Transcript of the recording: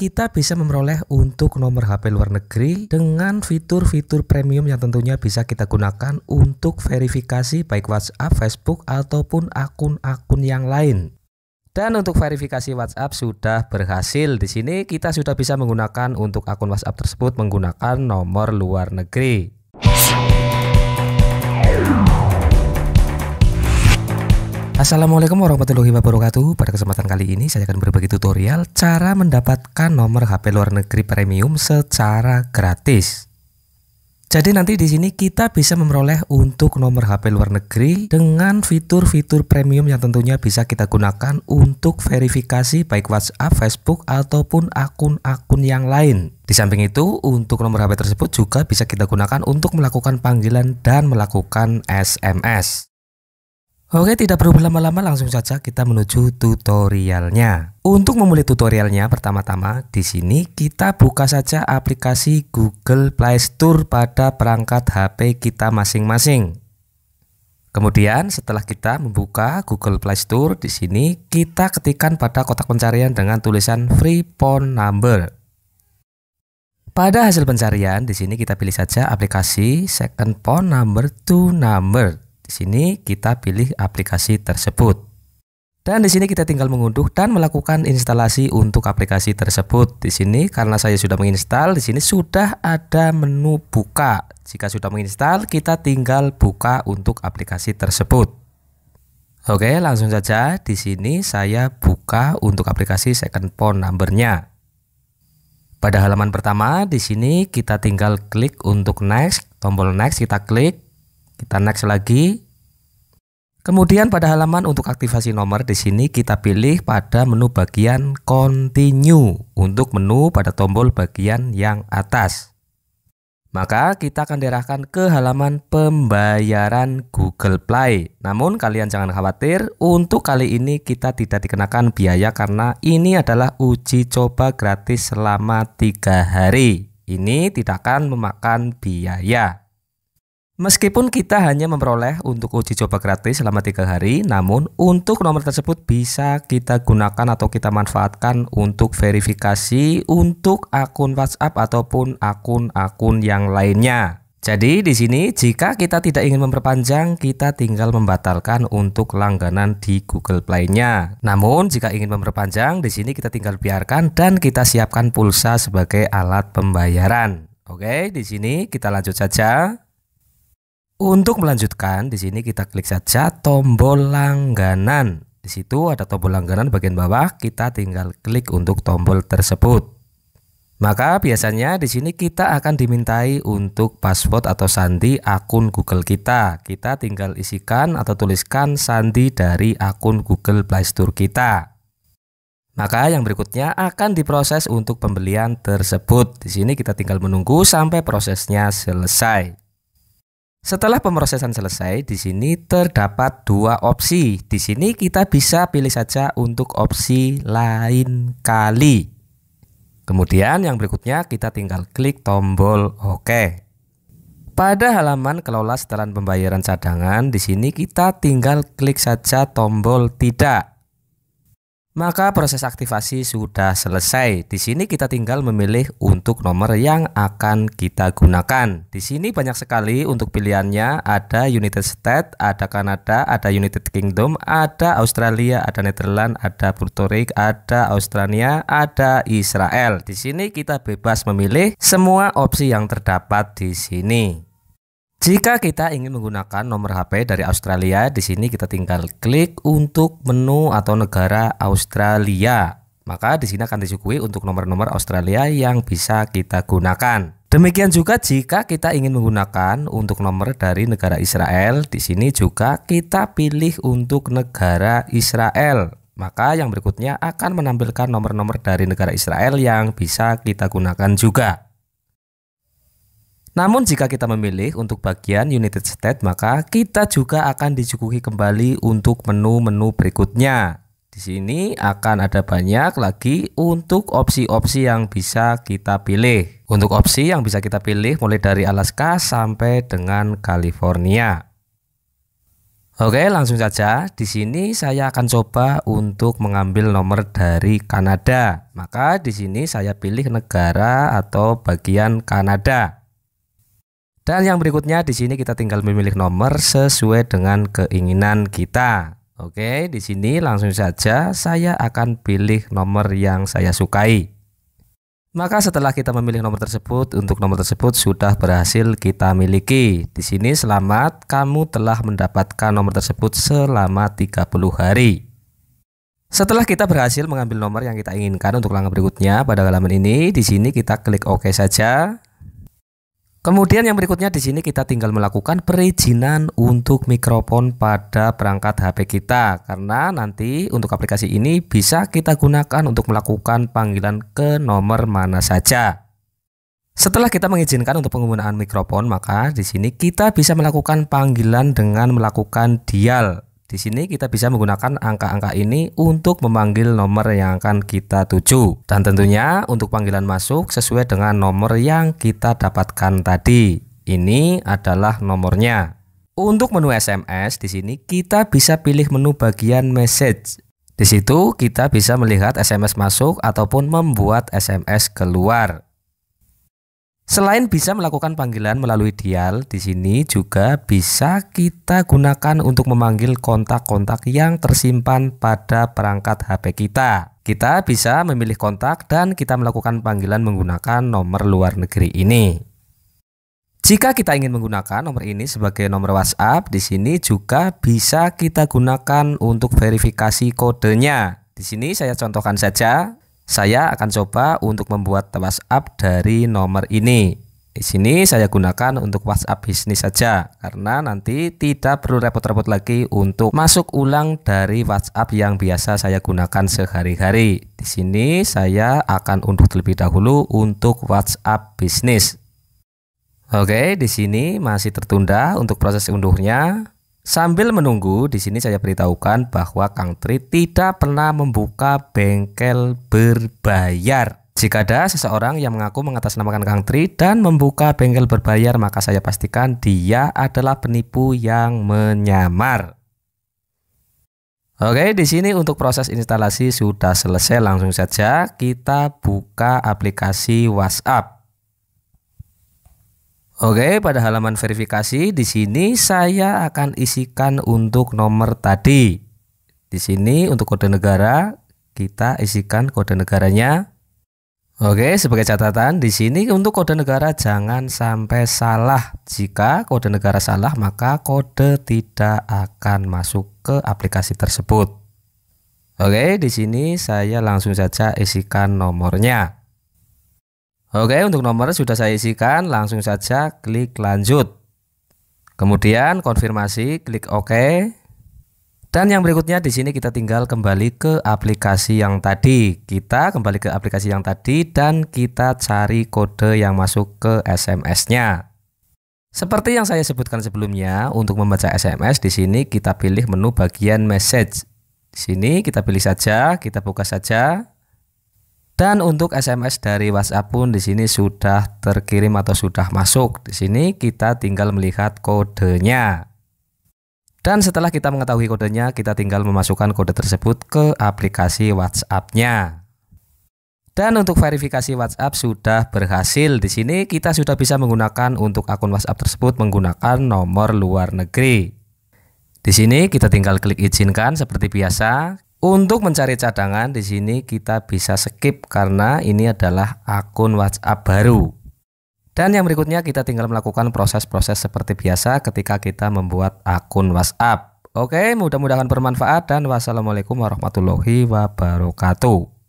kita bisa memperoleh untuk nomor HP luar negeri dengan fitur-fitur premium yang tentunya bisa kita gunakan untuk verifikasi baik WhatsApp, Facebook, ataupun akun-akun yang lain. Dan untuk verifikasi WhatsApp sudah berhasil. Di sini kita sudah bisa menggunakan untuk akun WhatsApp tersebut menggunakan nomor luar negeri. Assalamualaikum warahmatullahi wabarakatuh Pada kesempatan kali ini saya akan berbagi tutorial Cara mendapatkan nomor HP luar negeri premium secara gratis jadi nanti di sini kita bisa memperoleh untuk nomor HP luar negeri dengan fitur-fitur premium yang tentunya bisa kita gunakan untuk verifikasi baik WhatsApp, Facebook ataupun akun-akun yang lain. Di samping itu, untuk nomor HP tersebut juga bisa kita gunakan untuk melakukan panggilan dan melakukan SMS. Oke tidak perlu berlama-lama langsung saja kita menuju tutorialnya Untuk memulai tutorialnya pertama-tama di sini kita buka saja aplikasi Google Play Store pada perangkat HP kita masing-masing Kemudian setelah kita membuka Google Play Store di sini kita ketikkan pada kotak pencarian dengan tulisan free phone number pada hasil pencarian di sini kita pilih saja aplikasi second phone number to number di sini kita pilih aplikasi tersebut. Dan di sini kita tinggal mengunduh dan melakukan instalasi untuk aplikasi tersebut. Di sini karena saya sudah menginstal, di sini sudah ada menu buka. Jika sudah menginstal, kita tinggal buka untuk aplikasi tersebut. Oke, langsung saja di sini saya buka untuk aplikasi second phone numbernya. Pada halaman pertama, di sini kita tinggal klik untuk next, tombol next kita klik, kita next lagi. Kemudian pada halaman untuk aktivasi nomor di sini kita pilih pada menu bagian continue untuk menu pada tombol bagian yang atas. Maka kita akan diarahkan ke halaman pembayaran Google Play. Namun kalian jangan khawatir, untuk kali ini kita tidak dikenakan biaya karena ini adalah uji coba gratis selama tiga hari. Ini tidak akan memakan biaya. Meskipun kita hanya memperoleh untuk uji coba gratis selama tiga hari, namun untuk nomor tersebut bisa kita gunakan atau kita manfaatkan untuk verifikasi untuk akun WhatsApp ataupun akun-akun yang lainnya. Jadi di sini jika kita tidak ingin memperpanjang, kita tinggal membatalkan untuk langganan di Google Play-nya. Namun jika ingin memperpanjang, di sini kita tinggal biarkan dan kita siapkan pulsa sebagai alat pembayaran. Oke, di sini kita lanjut saja. Untuk melanjutkan, di sini kita klik saja tombol langganan. Di situ ada tombol langganan bagian bawah, kita tinggal klik untuk tombol tersebut. Maka biasanya di sini kita akan dimintai untuk password atau sandi akun Google kita. Kita tinggal isikan atau tuliskan sandi dari akun Google Play Store kita. Maka yang berikutnya akan diproses untuk pembelian tersebut. Di sini kita tinggal menunggu sampai prosesnya selesai. Setelah pemrosesan selesai, di sini terdapat dua opsi. Di sini kita bisa pilih saja untuk opsi lain kali. Kemudian yang berikutnya kita tinggal klik tombol OK. Pada halaman kelola setelan pembayaran cadangan, di sini kita tinggal klik saja tombol tidak. Maka proses aktivasi sudah selesai. Di sini kita tinggal memilih untuk nomor yang akan kita gunakan. Di sini banyak sekali untuk pilihannya. Ada United States, ada Kanada, ada United Kingdom, ada Australia, ada Netherlands, ada Puerto Rico, ada Australia, ada Israel. Di sini kita bebas memilih semua opsi yang terdapat di sini. Jika kita ingin menggunakan nomor HP dari Australia, di sini kita tinggal klik untuk menu atau negara Australia. Maka di sini akan disuguhi untuk nomor-nomor Australia yang bisa kita gunakan. Demikian juga jika kita ingin menggunakan untuk nomor dari negara Israel, di sini juga kita pilih untuk negara Israel. Maka yang berikutnya akan menampilkan nomor-nomor dari negara Israel yang bisa kita gunakan juga. Namun jika kita memilih untuk bagian United States, maka kita juga akan disuguhi kembali untuk menu-menu berikutnya. Di sini akan ada banyak lagi untuk opsi-opsi yang bisa kita pilih. Untuk opsi yang bisa kita pilih mulai dari Alaska sampai dengan California. Oke, langsung saja. Di sini saya akan coba untuk mengambil nomor dari Kanada. Maka di sini saya pilih negara atau bagian Kanada. Dan yang berikutnya di sini kita tinggal memilih nomor sesuai dengan keinginan kita. Oke, di sini langsung saja saya akan pilih nomor yang saya sukai. Maka setelah kita memilih nomor tersebut, untuk nomor tersebut sudah berhasil kita miliki. Di sini selamat, kamu telah mendapatkan nomor tersebut selama 30 hari. Setelah kita berhasil mengambil nomor yang kita inginkan untuk langkah berikutnya pada halaman ini, di sini kita klik OK saja. Kemudian yang berikutnya di sini kita tinggal melakukan perizinan untuk mikrofon pada perangkat HP kita karena nanti untuk aplikasi ini bisa kita gunakan untuk melakukan panggilan ke nomor mana saja. Setelah kita mengizinkan untuk penggunaan mikrofon, maka di sini kita bisa melakukan panggilan dengan melakukan dial di sini kita bisa menggunakan angka-angka ini untuk memanggil nomor yang akan kita tuju. Dan tentunya untuk panggilan masuk sesuai dengan nomor yang kita dapatkan tadi. Ini adalah nomornya. Untuk menu SMS di sini kita bisa pilih menu bagian message. Di situ kita bisa melihat SMS masuk ataupun membuat SMS keluar. Selain bisa melakukan panggilan melalui dial, di sini juga bisa kita gunakan untuk memanggil kontak-kontak yang tersimpan pada perangkat HP kita. Kita bisa memilih kontak dan kita melakukan panggilan menggunakan nomor luar negeri ini. Jika kita ingin menggunakan nomor ini sebagai nomor WhatsApp, di sini juga bisa kita gunakan untuk verifikasi kodenya. Di sini saya contohkan saja, saya akan coba untuk membuat WhatsApp dari nomor ini. Di sini saya gunakan untuk WhatsApp bisnis saja karena nanti tidak perlu repot-repot lagi untuk masuk ulang dari WhatsApp yang biasa saya gunakan sehari-hari. Di sini saya akan unduh terlebih dahulu untuk WhatsApp bisnis. Oke, di sini masih tertunda untuk proses unduhnya. Sambil menunggu, di sini saya beritahukan bahwa Kang Tri tidak pernah membuka bengkel berbayar. Jika ada seseorang yang mengaku mengatasnamakan Kang Tri dan membuka bengkel berbayar, maka saya pastikan dia adalah penipu yang menyamar. Oke, di sini untuk proses instalasi sudah selesai. Langsung saja kita buka aplikasi WhatsApp. Oke, pada halaman verifikasi di sini saya akan isikan untuk nomor tadi. Di sini untuk kode negara kita isikan kode negaranya. Oke, sebagai catatan di sini untuk kode negara jangan sampai salah. Jika kode negara salah, maka kode tidak akan masuk ke aplikasi tersebut. Oke, di sini saya langsung saja isikan nomornya. Oke, untuk nomor sudah saya isikan, langsung saja klik lanjut. Kemudian konfirmasi, klik OK. Dan yang berikutnya di sini kita tinggal kembali ke aplikasi yang tadi. Kita kembali ke aplikasi yang tadi dan kita cari kode yang masuk ke SMS-nya. Seperti yang saya sebutkan sebelumnya, untuk membaca SMS di sini kita pilih menu bagian message. Di sini kita pilih saja, kita buka saja. Dan untuk SMS dari WhatsApp pun di sini sudah terkirim atau sudah masuk. Di sini kita tinggal melihat kodenya. Dan setelah kita mengetahui kodenya, kita tinggal memasukkan kode tersebut ke aplikasi WhatsApp-nya. Dan untuk verifikasi WhatsApp sudah berhasil. Di sini kita sudah bisa menggunakan untuk akun WhatsApp tersebut menggunakan nomor luar negeri. Di sini kita tinggal klik izinkan seperti biasa. Untuk mencari cadangan di sini kita bisa skip karena ini adalah akun WhatsApp baru. Dan yang berikutnya kita tinggal melakukan proses-proses seperti biasa ketika kita membuat akun WhatsApp. Oke, mudah-mudahan bermanfaat dan wassalamualaikum warahmatullahi wabarakatuh.